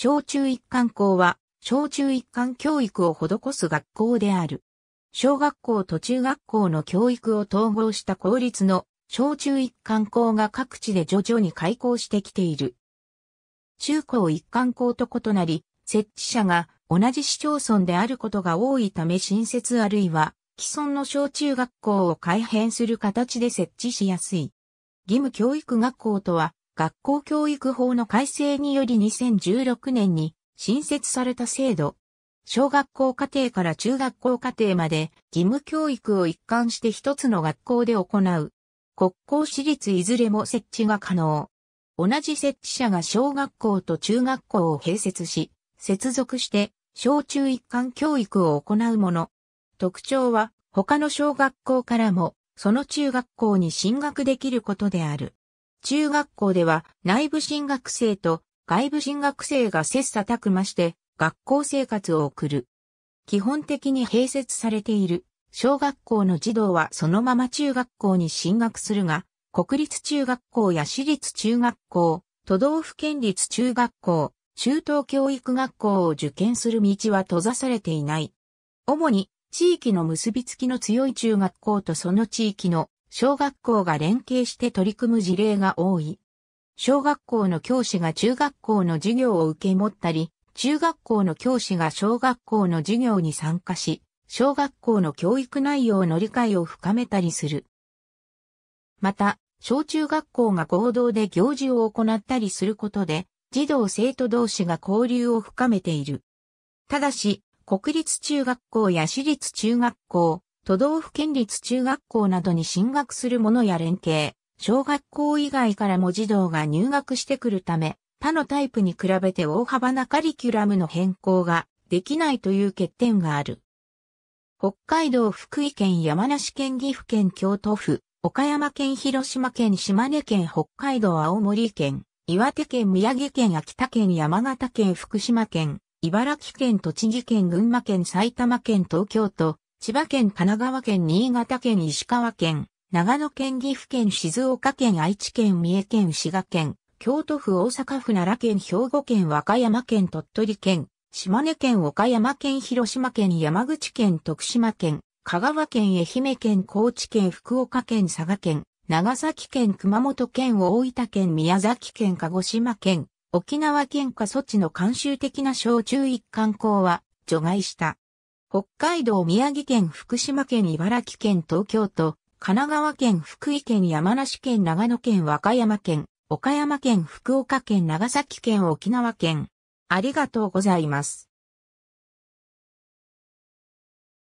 小中一貫校は、小中一貫教育を施す学校である。小学校と中学校の教育を統合した公立の小中一貫校が各地で徐々に開校してきている。中高一貫校と異なり、設置者が同じ市町村であることが多いため新設あるいは既存の小中学校を改編する形で設置しやすい。義務教育学校とは学校教育法の改正により2016年に新設された制度。小学校課程から中学校課程まで義務教育を一貫して一つの学校で行う。国公私立いずれも設置が可能。同じ設置者が小学校と中学校を併設し、接続して小中一貫教育を行うもの。特徴は他の小学校からもその中学校に進学できることである。中学校では内部進学生と外部進学生が切磋琢磨して学校生活を送る。基本的に併設されている小学校の児童はそのまま中学校に進学するが、国立中学校や私立中学校、都道府県立中学校、中等教育学校を受験する道は閉ざされていない。主に地域の結びつきの強い中学校とその地域の小学校が連携して取り組む事例が多い。小学校の教師が中学校の授業を受け持ったり、中学校の教師が小学校の授業に参加し、小学校の教育内容の理解を深めたりする。また、小中学校が合同で行事を行ったりすることで、児童生徒同士が交流を深めている。ただし、国立中学校や私立中学校、都道府県立中学校などに進学する者や連携、小学校以外からも児童が入学してくるため、他のタイプに比べて大幅なカリキュラムの変更ができないという欠点がある。北海道、福井県、山梨県、岐阜県、京都府、岡山県、広島県、島根県、北海道、青森県、岩手県、宮城県、秋田県、山形県、福島県、茨城県、栃木県、群馬県、埼玉県、東京都、千葉県、神奈川県、新潟県、石川県、長野県、岐阜県、静岡県、愛知県、三重県、滋賀県、京都府、大阪府、奈良県、兵庫県、和歌山県、鳥取県、島根県、岡山県、広島県、山口県、徳島県、香川県、愛媛県、高知県、福岡県、佐賀県、長崎県、熊本県、大分県、宮崎県、鹿児島県、沖縄県下措置の慣習的な小中一貫校は除外した。北海道、宮城県、福島県、茨城県、東京都、神奈川県、福井県、山梨県、長野県、和歌山県、岡山県、福岡県、長崎県、沖縄県。ありがとうございます。